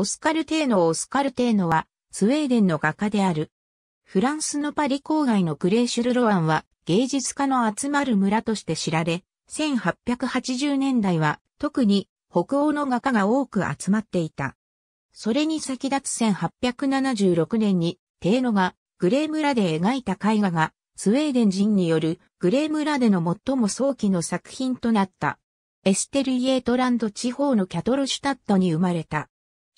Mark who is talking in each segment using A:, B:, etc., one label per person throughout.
A: オスカル・テーノ・オスカル・テーノは、スウェーデンの画家である。フランスのパリ郊外のクレーシュル・ロアンは、芸術家の集まる村として知られ、1880年代は、特に、北欧の画家が多く集まっていた。それに先立つ1876年に、テーノが、グレー村で描いた絵画が、スウェーデン人によるグレー村での最も早期の作品となった。エステルイエートランド地方のキャトルシュタットに生まれた。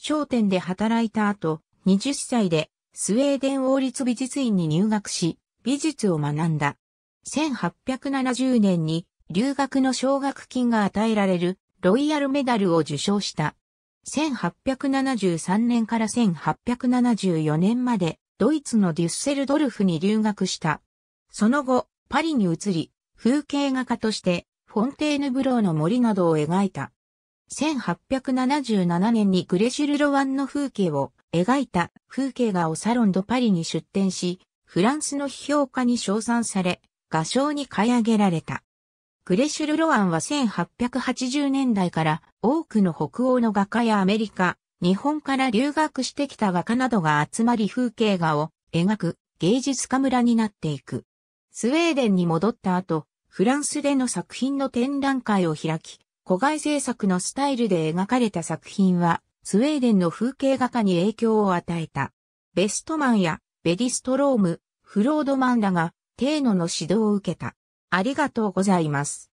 A: 商店で働いた後、20歳でスウェーデン王立美術院に入学し、美術を学んだ。1870年に留学の奨学金が与えられるロイヤルメダルを受賞した。1873年から1874年までドイツのデュッセルドルフに留学した。その後、パリに移り、風景画家としてフォンテーヌブローの森などを描いた。1877年にグレシュル・ロワンの風景を描いた風景画をサロン・ド・パリに出展し、フランスの批評家に称賛され、画商に買い上げられた。グレシュル・ロワンは1880年代から多くの北欧の画家やアメリカ、日本から留学してきた画家などが集まり風景画を描く芸術家村になっていく。スウェーデンに戻った後、フランスでの作品の展覧会を開き、古外製作のスタイルで描かれた作品は、スウェーデンの風景画家に影響を与えた。ベストマンやベリストローム、フロードマンらが、テーノの指導を受けた。ありがとうございます。